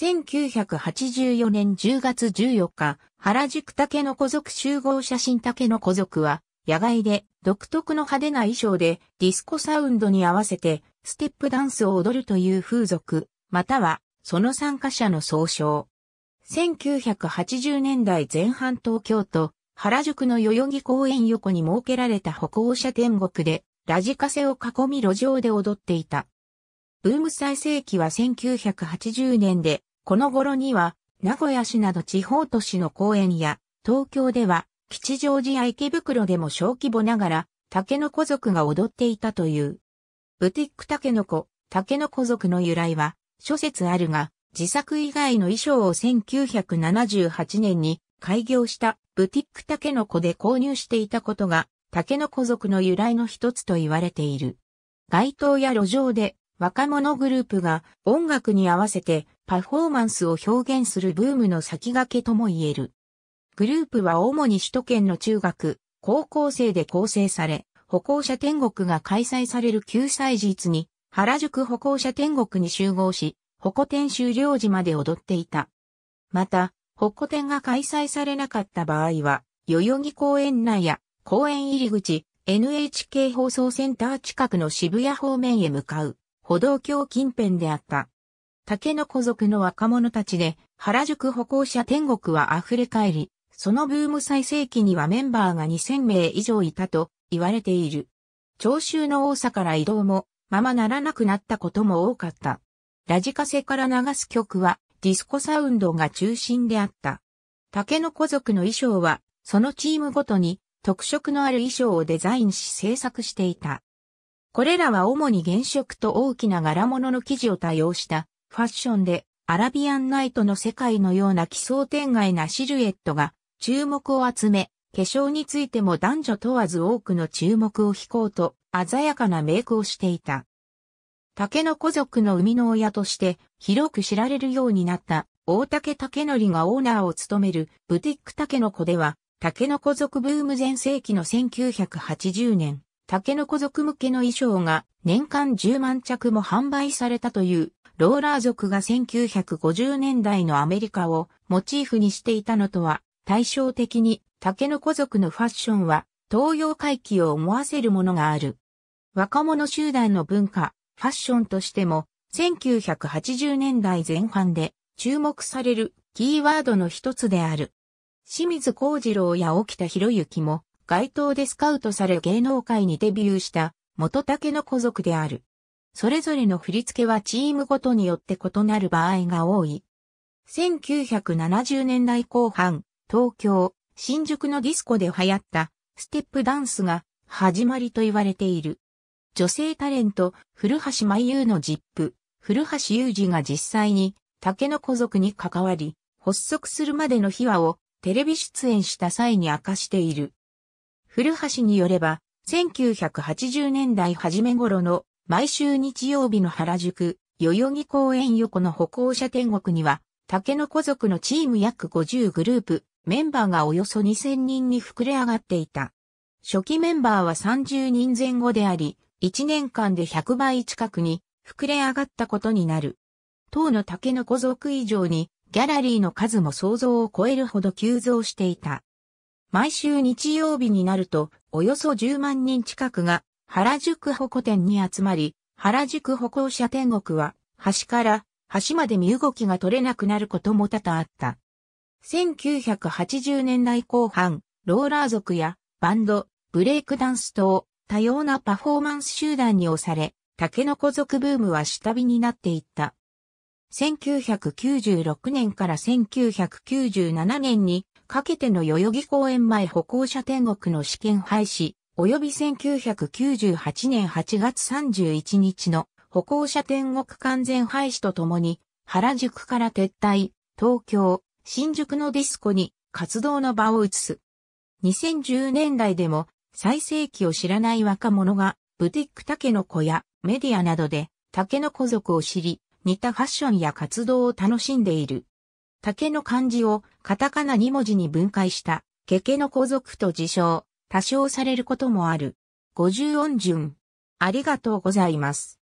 1984年10月14日、原宿竹の子族集合写真竹の子族は、野外で独特の派手な衣装でディスコサウンドに合わせてステップダンスを踊るという風俗、またはその参加者の総称。1980年代前半東京都原宿の代々木公園横に設けられた歩行者天国でラジカセを囲み路上で踊っていた。ブーム最盛期は1980年でこの頃には、名古屋市など地方都市の公園や、東京では、吉祥寺や池袋でも小規模ながら、竹の子族が踊っていたという。ブティック竹の子、竹の子族の由来は、諸説あるが、自作以外の衣装を1978年に開業したブティック竹の子で購入していたことが、竹の子族の由来の一つと言われている。街頭や路上で若者グループが音楽に合わせてパフォーマンスを表現するブームの先駆けとも言える。グループは主に首都圏の中学、高校生で構成され、歩行者天国が開催される救済日に、原宿歩行者天国に集合し、歩行天終了時まで踊っていた。また、歩行天が開催されなかった場合は、代々木公園内や公園入り口、NHK 放送センター近くの渋谷方面へ向かう、歩道橋近辺であった。竹の子族の若者たちで、原宿歩行者天国は溢れ返り、そのブーム最盛期にはメンバーが2000名以上いたと言われている。聴衆の多さから移動もままならなくなったことも多かった。ラジカセから流す曲はディスコサウンドが中心であった。竹の子族の衣装はそのチームごとに特色のある衣装をデザインし制作していた。これらは主に原色と大きな柄物の生地を多用したファッションでアラビアンナイトの世界のような奇想天外なシルエットが注目を集め、化粧についても男女問わず多くの注目を引こうと鮮やかなメイクをしていた。竹の子族の生みの親として広く知られるようになった大竹竹則がオーナーを務めるブティック竹の子では竹の子族ブーム前世紀の1980年、竹の子族向けの衣装が年間10万着も販売されたというローラー族が1950年代のアメリカをモチーフにしていたのとは対照的にタケノコ族のファッションは東洋回帰を思わせるものがある。若者集団の文化、ファッションとしても1980年代前半で注目されるキーワードの一つである。清水幸次郎や沖田博之も街頭でスカウトされ芸能界にデビューした元竹の子族である。それぞれの振り付けはチームごとによって異なる場合が多い。1970年代後半、東京、新宿のディスコで流行ったステップダンスが始まりと言われている。女性タレント、古橋真優のジップ、古橋雄二が実際に竹の子族に関わり、発足するまでの秘話をテレビ出演した際に明かしている。古橋によれば、1980年代初め頃の毎週日曜日の原宿、代々木公園横の歩行者天国には、竹の子族のチーム約50グループ、メンバーがおよそ2000人に膨れ上がっていた。初期メンバーは30人前後であり、1年間で100倍近くに膨れ上がったことになる。当の竹の子族以上に、ギャラリーの数も想像を超えるほど急増していた。毎週日曜日になると、およそ10万人近くが原宿歩行店に集まり、原宿歩行者天国は、端から端まで身動きが取れなくなることも多々あった。1980年代後半、ローラー族やバンド、ブレイクダンス等、多様なパフォーマンス集団に押され、タケノコ族ブームは下火になっていった。1996年から1997年にかけての代々木公園前歩行者天国の試験廃止、及び1998年8月31日の歩行者天国完全廃止とともに、原宿から撤退、東京、新宿のディスコに活動の場を移す。2010年代でも最盛期を知らない若者がブティック竹の子やメディアなどで竹の子族を知り、似たファッションや活動を楽しんでいる。竹の漢字をカタカナ2文字に分解した、ケケの子族と自称、多少されることもある。五十音順。ありがとうございます。